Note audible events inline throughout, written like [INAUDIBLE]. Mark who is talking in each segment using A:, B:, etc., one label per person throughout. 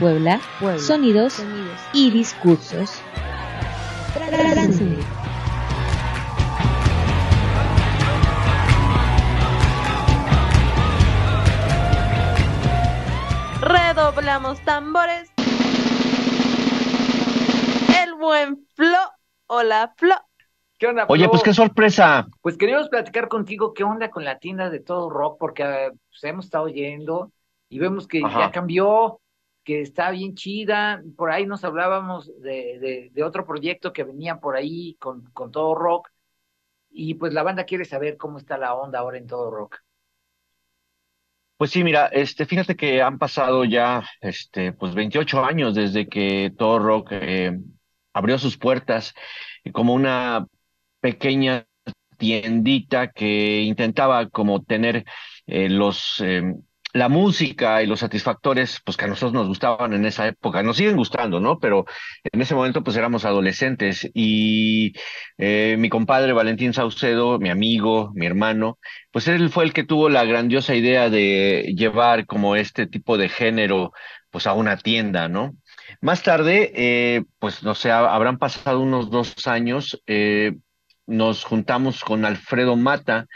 A: Puebla, sonidos, y discursos.
B: Redoblamos tambores. El buen Flo. Hola, Flo. ¿Qué onda,
A: Oye, pues qué
C: sorpresa.
A: Pues queríamos platicar contigo qué onda con la tienda de todo rock, porque eh, pues, hemos estado yendo y vemos que ya cambió que está bien chida. Por ahí nos hablábamos de, de, otro proyecto que venía por ahí con, con, todo rock. Y pues la banda quiere saber cómo está la onda ahora en todo rock.
C: Pues sí, mira, este, fíjate que han pasado ya este, pues 28 años desde que todo rock eh, abrió sus puertas como una pequeña tiendita que intentaba como tener eh, los em, la música y los satisfactores, pues que a nosotros nos gustaban en esa época, nos siguen gustando, ¿no? Pero en ese momento pues éramos adolescentes y eh, mi compadre Valentín Saucedo, mi amigo, mi hermano, pues él fue el que tuvo la grandiosa idea de llevar como este tipo de género pues a una tienda, ¿no? Más tarde, eh, pues no sé, habrán pasado unos dos años, eh, nos juntamos con Alfredo Mata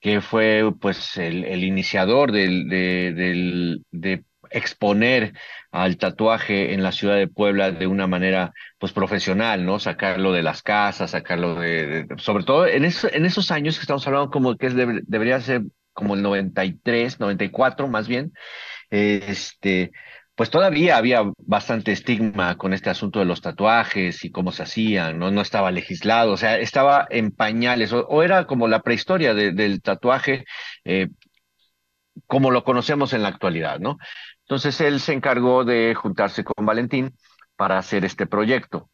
C: que fue pues el, iniciador del, de, del, de exponer al tatuaje en la ciudad de Puebla de una manera pues profesional, ¿no? Sacarlo de las casas, sacarlo de, sobre todo en, en esos años que estamos hablando como que es debería ser como el 93, 94 más bien, este, pues todavía había bastante estigma con este asunto de los tatuajes y cómo se hacían, ¿no? No estaba legislado, o sea, estaba en pañales, o, era como la prehistoria del tatuaje, eh, como lo conocemos en la actualidad, ¿no? Entonces él se encargó de juntarse con Valentín para hacer este proyecto.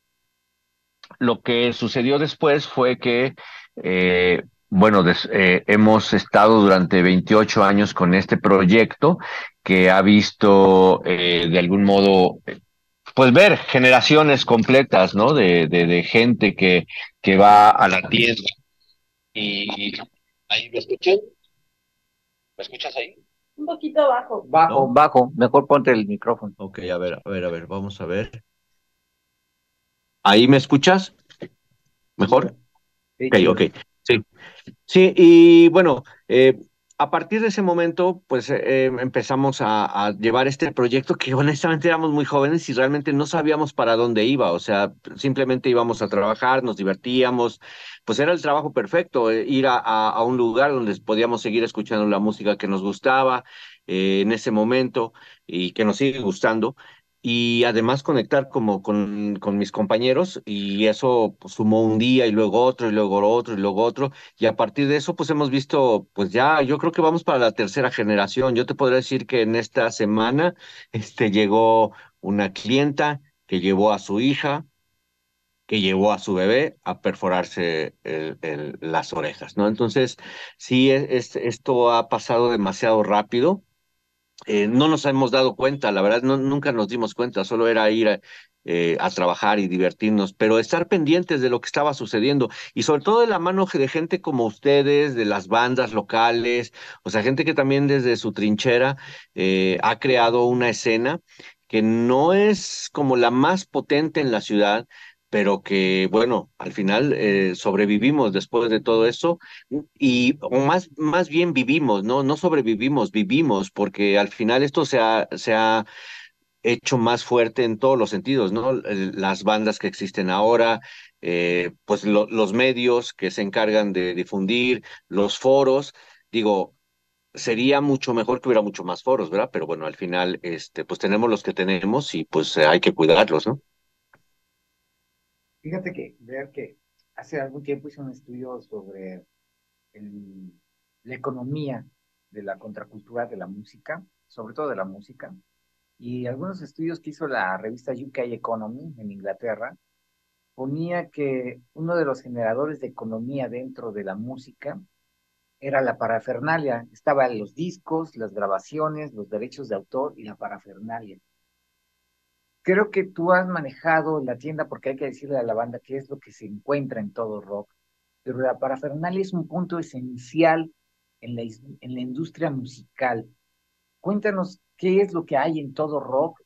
C: Lo que sucedió después fue que, eh, bueno, eh, hemos estado durante 28 años con este proyecto que ha visto eh, de algún modo, pues ver generaciones completas, ¿no? De, de, gente que, que va a la tierra
B: y... ¿Ahí me escuché? ¿Me escuchas ahí?
A: Un poquito bajo. Bajo,
C: bajo. Mejor ponte el micrófono. Ok, a ver, a ver, a ver, vamos a ver. ¿Ahí me escuchas? ¿Mejor? Sí. Ok, Sí. Sí, y bueno, eh, a partir de ese momento, pues eh, eh, empezamos a, llevar este proyecto que [LAUGHS] honestamente éramos muy jóvenes y realmente no sabíamos para dónde iba, o sea, simplemente íbamos a trabajar, nos divertíamos, pues era el trabajo perfecto, eh, ir a, un lugar donde podíamos seguir escuchando la música que nos gustaba en ese momento y que nos sigue gustando y además conectar como con, mis compañeros y eso pues, sumó un día y luego otro y luego otro y luego otro y a partir de eso pues hemos visto pues ya yo creo que vamos para la tercera generación yo te podría decir que en esta semana este llegó una clienta que llevó a su hija que llevó a su bebé a perforarse las orejas, ¿no? Entonces, sí, esto ha pasado demasiado rápido eh, no nos hemos dado cuenta, la verdad, nunca nos dimos cuenta, solo era ir eh, a, trabajar y divertirnos, pero estar pendientes de lo que estaba sucediendo y sobre todo de la mano de gente como ustedes, de las bandas locales, o sea, gente que también desde su trinchera eh, ha creado una escena que no es como la más potente en la ciudad, pero que bueno, al final eh, sobrevivimos después de todo eso y más, más bien vivimos, ¿no? No sobrevivimos, vivimos, porque al final esto se ha, se ha hecho más fuerte en todos los sentidos, ¿no? Las bandas que existen ahora, eh, pues los medios que se encargan de difundir, los foros, digo, sería mucho mejor que hubiera mucho más foros, ¿verdad? Pero bueno, al final, este, pues tenemos los que tenemos y pues hay que cuidarlos, ¿no?
A: Fíjate que, ver que hace algún tiempo hice un estudio sobre la economía de la contracultura de la música, sobre todo de la música, y algunos estudios que hizo la revista UK Economy en Inglaterra ponía que uno de los generadores de economía dentro de la música era la parafernalia. Estaban los discos, las grabaciones, los derechos de autor y la parafernalia creo que tú has manejado la tienda, porque hay que decirle a la banda qué es lo que se encuentra en todo rock, pero la parafernalia es un punto esencial en la, industria musical. Cuéntanos qué es lo que hay en todo rock,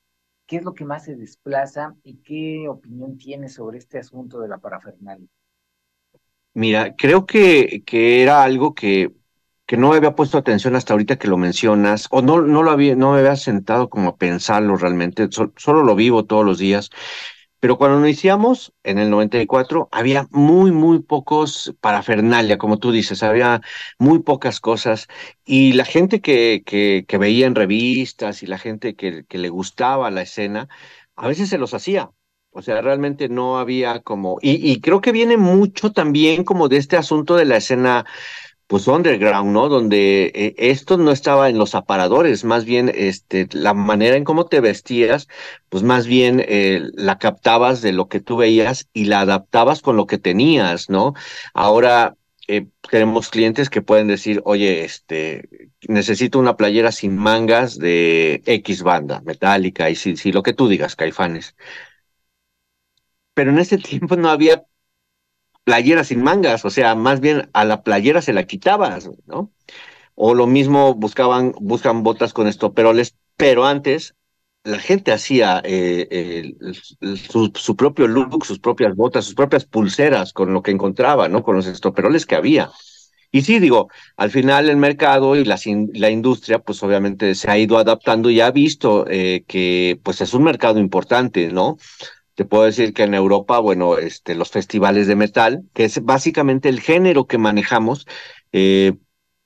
A: qué es lo que más se desplaza y qué opinión tienes sobre este asunto de la parafernalia.
C: Mira, creo que, que era algo que que no había puesto atención hasta ahorita que lo mencionas, o no, no lo había, no me había sentado como a pensarlo realmente, solo lo vivo todos los días. Pero cuando iniciamos, en el 94, había muy, muy pocos parafernalia, como tú dices, había muy pocas cosas. Y la gente que, que, veía en revistas y la gente que, que le gustaba la escena, a veces se los hacía, o sea, realmente no había como, y, y, creo que viene mucho también como de este asunto de la escena pues underground, ¿no? Donde eh, esto no estaba en los aparadores, más bien este, la manera en cómo te vestías, pues más bien eh, la captabas de lo que tú veías y la adaptabas con lo que tenías, ¿no? Ahora eh, tenemos clientes que pueden decir, oye, este, necesito una playera sin mangas de X banda, metálica, y sí, sí, lo que tú digas, caifanes. Pero en ese [LAUGHS] tiempo no había playera sin mangas, o sea, más bien a la playera se la quitabas, ¿no? O lo mismo buscaban, buscan botas con estoperoles, pero antes la gente hacía eh, su, propio look, sus propias botas, sus propias pulseras con lo que encontraba, ¿no? Con los estoperoles que había. Y sí, digo, al final el mercado y la, industria, pues obviamente se ha ido adaptando y ha visto eh, que pues es un mercado importante, ¿no? te puedo decir que en Europa, bueno, este, los festivales de metal, que es básicamente el género que manejamos, eh,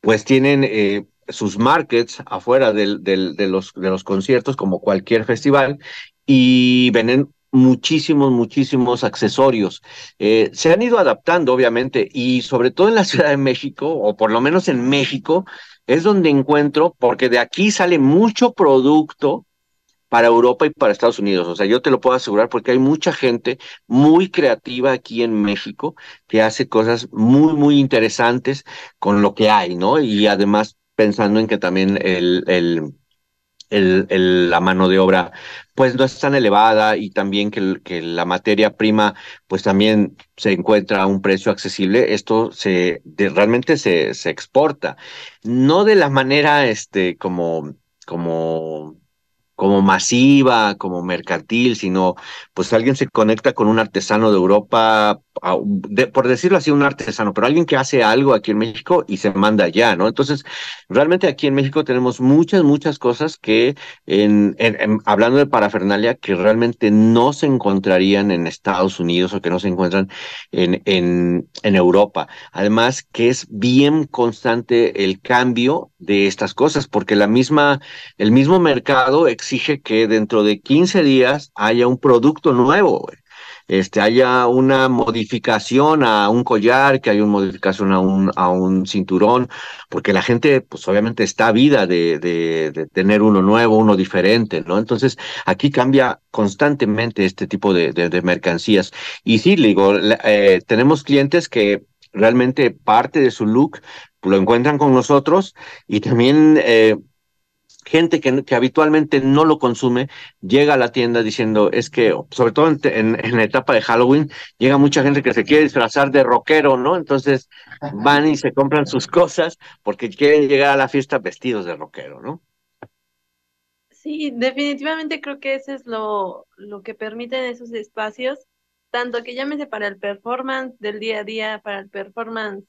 C: pues tienen eh, sus markets afuera de, los, conciertos, como cualquier festival, y venden muchísimos, muchísimos accesorios. Eh, se han ido adaptando, obviamente, y sobre todo en la Ciudad de México, o por lo menos en México, es donde encuentro, porque de aquí sale mucho producto para Europa y para Estados Unidos. O sea, yo te lo puedo asegurar porque hay mucha gente muy creativa aquí en México que hace cosas muy, muy interesantes con lo que hay, ¿no? Y además pensando en que también la mano de obra pues no es tan elevada y también que, la materia prima pues también se encuentra a un precio accesible, esto se realmente se, se exporta. No de la manera este como como como masiva, como mercantil, sino pues alguien se conecta con un artesano de Europa por decirlo así, un artesano, pero alguien que hace algo aquí en México y se manda allá, ¿no? Entonces, realmente aquí en México tenemos muchas, muchas cosas que, en, hablando de parafernalia, que realmente no se encontrarían en Estados Unidos o que no se encuentran en, en, en Europa. Además, que es bien constante el cambio de estas cosas, porque la misma, el mismo mercado exige que dentro de 15 días haya un producto nuevo. Güey este, haya una modificación a un collar, que haya una modificación a un, a un cinturón, porque la gente, pues obviamente está a vida de, tener uno nuevo, uno diferente, ¿no? Entonces, aquí cambia constantemente este tipo de, mercancías. Y sí, le digo, eh, tenemos clientes que realmente parte de su look lo encuentran con nosotros y también eh, gente que, habitualmente no lo consume llega a la tienda diciendo, es que, sobre todo en, la etapa de Halloween, llega mucha gente que se quiere disfrazar de rockero, ¿no? Entonces van y se compran sus cosas porque quieren llegar a la fiesta vestidos de rockero, ¿no?
B: Sí, definitivamente creo que eso es lo, lo que permiten esos espacios, tanto que llámese para el performance del día a día, para el performance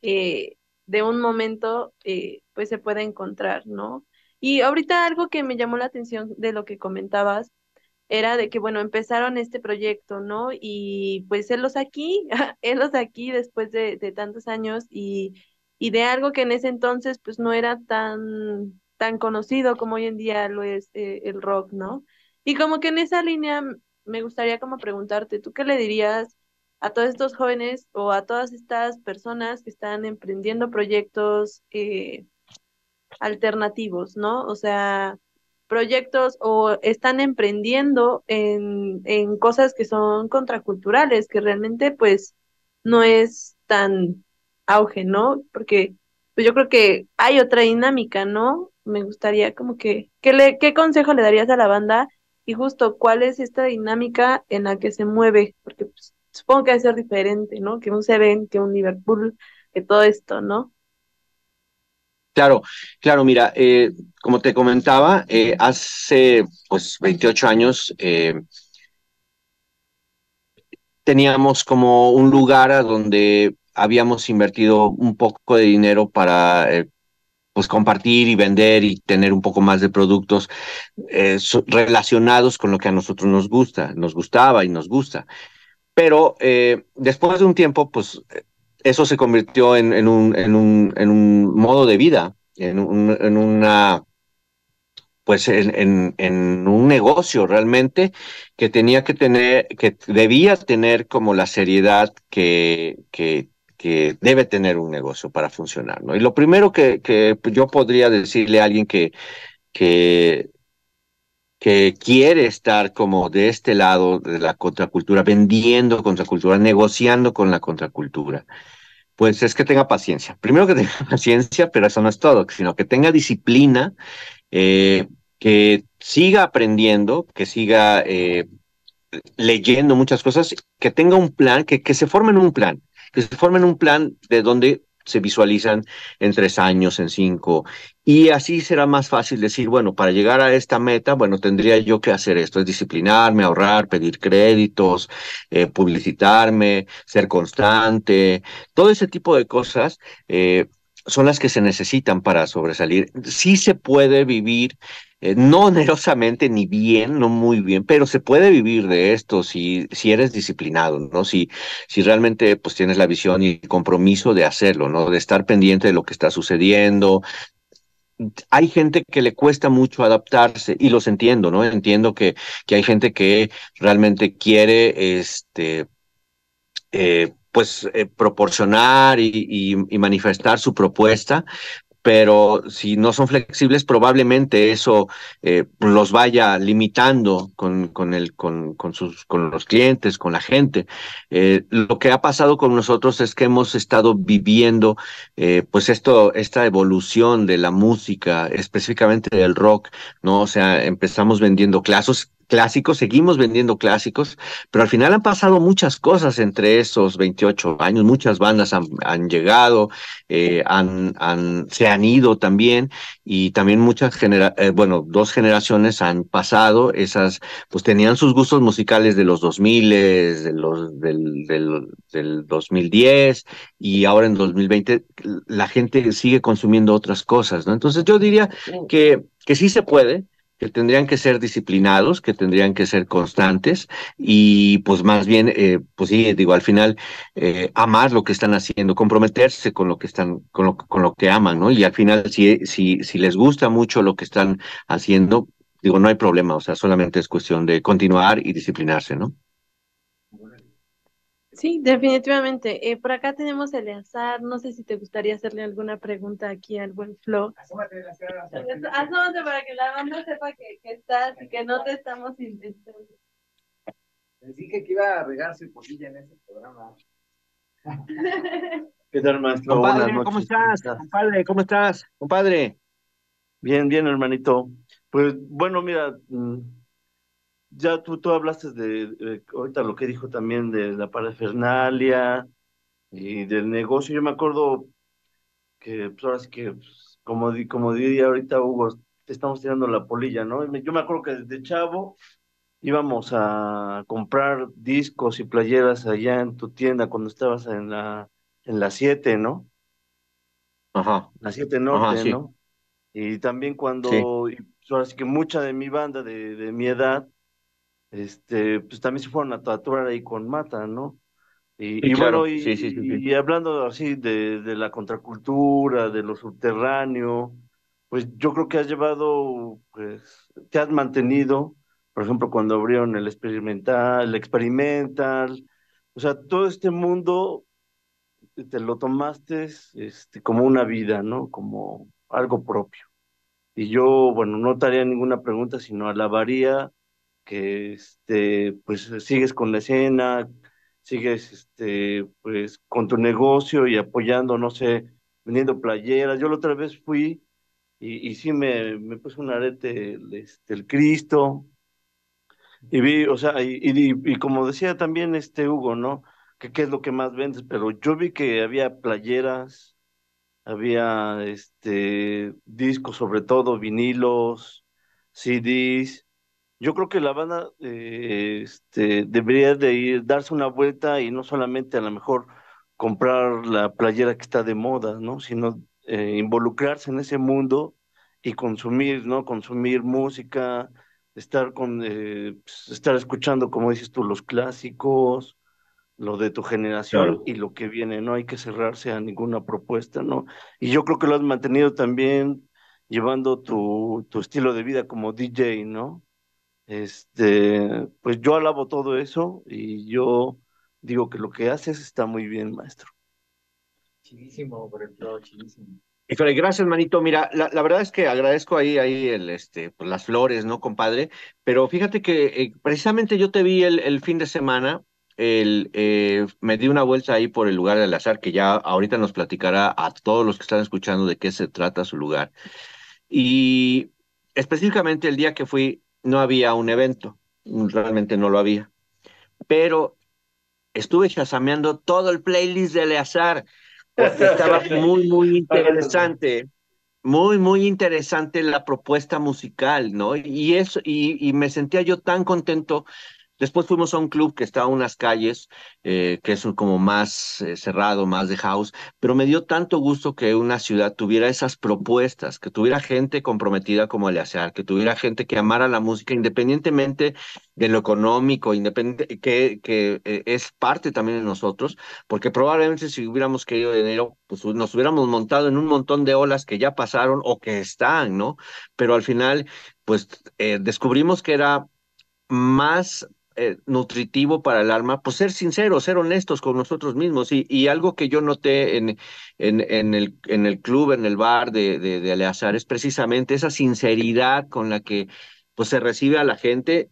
B: eh, de un momento, eh, pues se puede encontrar, ¿no? Y ahorita algo que me llamó la atención de lo que comentabas era de que, bueno, empezaron este proyecto, ¿no? Y pues los aquí, [LAUGHS] los aquí después de, tantos años y, de algo que en ese entonces pues no era tan, tan conocido como hoy en día lo es eh, el rock, ¿no? Y como que en esa línea me gustaría como preguntarte, ¿tú qué le dirías a todos estos jóvenes o a todas estas personas que están emprendiendo proyectos eh, alternativos, ¿no? O sea, proyectos o están emprendiendo en, en cosas que son contraculturales, que realmente pues no es tan auge, ¿no? Porque pues yo creo que hay otra dinámica, ¿no? Me gustaría como que, ¿qué, le, ¿qué consejo le darías a la banda? Y justo, ¿cuál es esta dinámica en la que se mueve? Porque pues, supongo que debe ser diferente, ¿no? Que un Seven, que un Liverpool, que todo esto, ¿no?
C: Claro, claro, mira, eh, como te comentaba, eh, hace pues 28 años eh, teníamos como un lugar a donde habíamos invertido un poco de dinero para pues compartir y vender y tener un poco más de productos relacionados con lo que a nosotros nos gusta, nos gustaba y nos gusta. Pero después de un tiempo, pues eso se convirtió en, un, en, un, en un modo de vida, en, un, en una pues en, en, un negocio realmente que tenía que tener, que debía tener como la seriedad que, que, que debe tener un negocio para funcionar. ¿no? Y lo primero que, yo podría decirle a alguien que, que que quiere estar como de este lado de la contracultura, vendiendo contracultura, negociando con la contracultura, pues es que tenga paciencia. Primero que tenga [LAUGHS] paciencia, pero eso no es todo, sino que tenga disciplina, eh, que siga aprendiendo, que siga eh, leyendo muchas cosas, que tenga un plan, que, que se formen un plan, que se formen un plan de donde se visualizan en tres años, en cinco. Y así será más fácil decir, bueno, para llegar a esta meta, bueno, tendría yo que hacer esto, es disciplinarme, ahorrar, pedir créditos, eh, publicitarme, ser constante, todo ese tipo de cosas. Eh, son las que se necesitan para sobresalir. Sí se puede vivir eh, no onerosamente ni bien, no muy bien, pero se puede vivir de esto si, si eres disciplinado, ¿no? Si, si realmente pues tienes la visión y el compromiso de hacerlo, ¿no? De estar pendiente de lo que está sucediendo, hay gente que le cuesta mucho adaptarse y los entiendo, ¿no? Entiendo que, que hay gente que realmente quiere, este, eh, pues, eh, proporcionar y, manifestar su propuesta, pero si no son flexibles, probablemente eso eh, los vaya limitando con, con, sus, con los clientes, con la gente. Eh, lo que ha pasado con nosotros es que hemos estado viviendo eh, pues esto, esta evolución de la música, específicamente del rock, ¿no? O sea, empezamos vendiendo clases, clásicos, seguimos vendiendo clásicos, pero al final han pasado muchas cosas entre esos 28 años, muchas bandas han, llegado, eh, han, se han ido también y también muchas, generaciones, eh, bueno, dos generaciones han pasado, esas pues tenían sus gustos musicales de los 2000, de los, del, del 2010 y ahora en 2020 la gente sigue consumiendo otras cosas, ¿no? Entonces yo diría que, que sí se puede, que tendrían que ser disciplinados, que tendrían que ser constantes y pues más bien, eh, pues sí, digo, al final eh, amar lo que están haciendo, comprometerse con lo que están, con lo, con lo que aman, ¿no? Y al final, si, si, si les gusta mucho lo que están haciendo, digo, no hay problema, o sea, solamente es cuestión de continuar y disciplinarse,
B: ¿no? Sí, definitivamente. Eh, por acá tenemos a Eleazar. No sé si te gustaría hacerle alguna pregunta aquí al buen Flo. Asómate, Asómate para que la banda sepa que, que estás y que no te estamos intentando.
A: Les dije que iba a regar su polilla en este programa.
B: [LAUGHS]
D: ¿Qué tal, maestro? Compadre, ¿cómo estás? Compadre, ¿cómo estás? Compadre. Bien, bien, hermanito. Pues bueno, mira, mm, ya tú, tú hablaste de, ahorita lo que dijo también de la parafernalia y del negocio. Yo me acuerdo que pues, ahora sí que, pues, como, como diría ahorita Hugo, te estamos tirando la polilla, ¿no? Yo me acuerdo que desde chavo íbamos a comprar discos y playeras allá en tu tienda cuando estabas en la en la 7, ¿no? Ajá. La 7 Norte, ¿no? Y también cuando, pues, ahora sí que mucha de mi banda de, de mi edad, este, pues también se fueron a tatuar ahí con Mata, ¿no? Y, y bueno, y, hablando así de, de, la contracultura, de lo subterráneo, pues yo creo que has llevado, pues, te has mantenido, por ejemplo, cuando abrieron el experimental, el experimental, o sea, todo este mundo te lo tomaste este, como una vida, ¿no? Como algo propio. Y yo, bueno, no te haría ninguna pregunta, sino alabaría que este, pues sigues con la escena, sigues este, pues con tu negocio y apoyando, no sé, vendiendo playeras. Yo la otra vez fui y, sí me, me puse un arete el, este, Cristo. Y vi, o sea, y, como decía también este Hugo, ¿no? Que qué es lo que más vendes, pero yo vi que había playeras, había este discos sobre todo, vinilos, CDs, yo creo que la banda eh, este, debería de ir, darse una vuelta y no solamente a lo mejor comprar la playera que está de moda, ¿no? Sino eh, involucrarse en ese mundo y consumir, ¿no? Consumir música, estar con, eh, pues, estar escuchando, como dices tú, los clásicos, lo de tu generación y lo que viene, no hay que cerrarse a ninguna propuesta, ¿no? Y yo creo que lo has mantenido también llevando tu, tu estilo de vida como DJ, ¿no? Este, pues yo alabo todo eso y yo digo que lo que haces está muy bien, maestro. por gracias, manito. Mira, la, verdad es que agradezco ahí,
C: ahí el, este, pues, las flores, ¿no, compadre? Pero fíjate que eh, precisamente yo te vi el, fin de semana, el, eh, me di una vuelta ahí por el lugar del azar, que ya ahorita nos platicará a todos los que están escuchando de qué se trata su lugar. Y específicamente el día que fui, no había un evento, realmente no lo había. Pero estuve chasameando todo el playlist de Eleazar,
D: porque estaba [LAUGHS] muy,
C: muy interesante, muy, muy interesante la propuesta musical, ¿no? Y eso, y, y me sentía yo tan contento Después fuimos a un club que está a unas calles, eh, que es como más eh, cerrado, más de house, pero me dio tanto gusto que una ciudad tuviera esas propuestas, que tuviera gente comprometida como Aleazar, que tuviera gente que amara la música independientemente de lo económico, independiente, que, eh, es parte también de nosotros, porque probablemente si hubiéramos querido dinero, pues nos hubiéramos montado en un montón de olas que ya pasaron o que están, ¿no? Pero al final, pues descubrimos que era más eh, nutritivo para el alma, pues ser sinceros, ser honestos con nosotros mismos. Y, algo que yo noté en, en, el, en el club, en el bar de, Aleazar, es precisamente esa sinceridad con la que pues, se recibe a la gente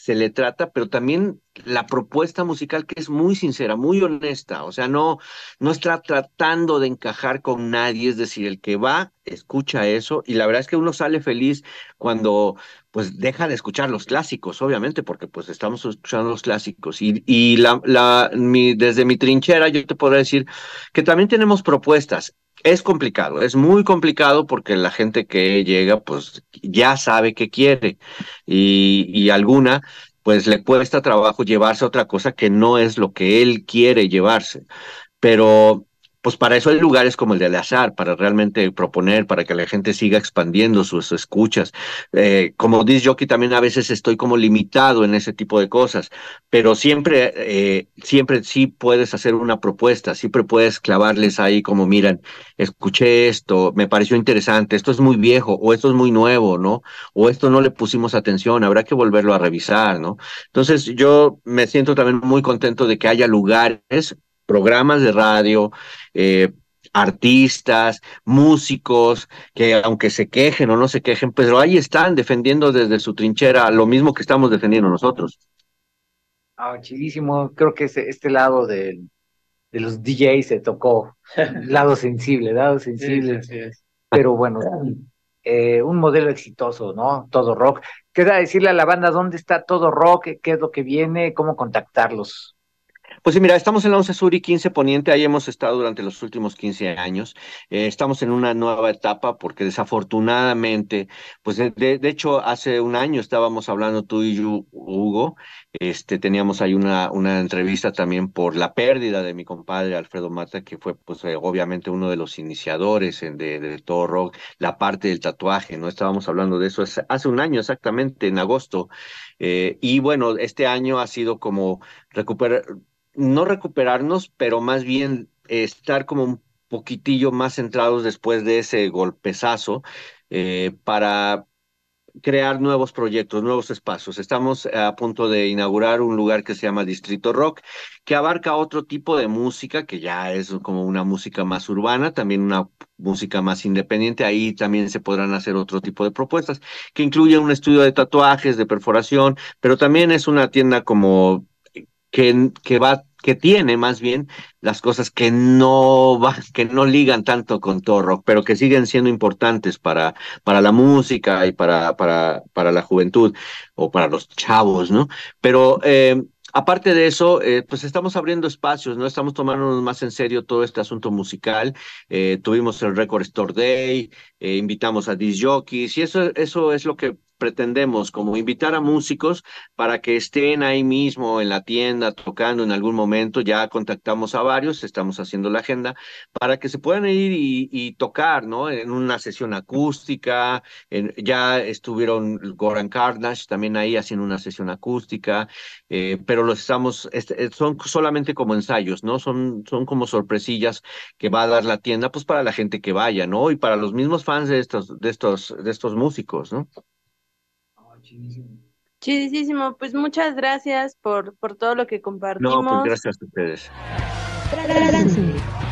C: se le trata, pero también la propuesta musical que es muy sincera, muy honesta, o sea, no, no está tratando de encajar con nadie, es decir, el que va escucha eso y la verdad es que uno sale feliz cuando pues deja de escuchar los clásicos, obviamente, porque pues estamos escuchando los clásicos y, y la, mi, desde mi trinchera yo te puedo decir que también tenemos propuestas, es complicado, es muy complicado porque la gente que llega pues ya sabe qué quiere y, alguna pues le cuesta trabajo llevarse otra cosa que no es lo que él quiere llevarse. Pero pues para eso hay lugares como el de azar, para realmente proponer, para que la gente siga expandiendo sus escuchas. Eh, como dice Jockey, también a veces estoy como limitado en ese tipo de cosas, pero siempre, eh, siempre sí puedes hacer una propuesta, siempre puedes clavarles ahí como, miran, escuché esto, me pareció interesante, esto es muy viejo, o esto es muy nuevo, ¿no? O esto no le pusimos atención, habrá que volverlo a revisar, ¿no? Entonces yo me siento también muy contento de que haya lugares programas de radio, eh, artistas, músicos, que aunque se quejen o no se quejen, pero ahí están defendiendo desde su trinchera lo mismo que estamos defendiendo nosotros.
A: Ah, chidísimo. Creo que este, lado de, los DJs se tocó. [LAUGHS] lado sensible, lado sensible. pero bueno, eh, un modelo exitoso, ¿no? Todo rock. Queda decirle a la banda dónde está todo rock, qué es lo que viene, cómo contactarlos.
C: Pues mira, estamos en la 11 Sur y 15 Poniente, ahí hemos estado durante los últimos 15 años. Eh, estamos en una nueva etapa porque desafortunadamente, pues de, hecho hace un año estábamos hablando tú y yo, Hugo, este, teníamos ahí una, una entrevista también por la pérdida de mi compadre Alfredo Mata, que fue pues eh, obviamente uno de los iniciadores en, de, todo rock, la parte del tatuaje, ¿no? Estábamos hablando de eso hace, hace un año exactamente, en agosto. Eh, y bueno, este año ha sido como recuperar no recuperarnos, pero más bien estar como un poquitillo más centrados después de ese golpezazo eh, para crear nuevos proyectos, nuevos espacios. Estamos a punto de inaugurar un lugar que se llama Distrito Rock, que abarca otro tipo de música, que ya es como una música más urbana, también una música más independiente. Ahí también se podrán hacer otro tipo de propuestas, que incluye un estudio de tatuajes, de perforación, pero también es una tienda como que, que va que tiene más bien las cosas que no que no ligan tanto con Torro pero que siguen siendo importantes para, para la música y para, para, para la juventud o para los chavos, ¿no? Pero eh, aparte de eso, eh, pues estamos abriendo espacios, ¿no? Estamos tomándonos más en serio todo este asunto musical. Eh, tuvimos el Record Store Day, invitamos a disc jockeys y eso, eso es lo que pretendemos como invitar a músicos para que estén ahí mismo en la tienda tocando en algún momento, ya contactamos a varios, estamos haciendo la agenda, para que se puedan ir y, tocar, ¿no? En una sesión acústica, ya estuvieron Goran Carnage también ahí haciendo una sesión acústica, eh, pero los estamos, este, eh, son solamente como ensayos, ¿no? Son, son como sorpresillas que va a dar la tienda, pues para la gente que vaya, ¿no? Y para los mismos fans de estos, de estos, de estos músicos, ¿no?
B: chidísimo. pues muchas gracias por, por todo lo que compartimos. No, pues gracias a ustedes.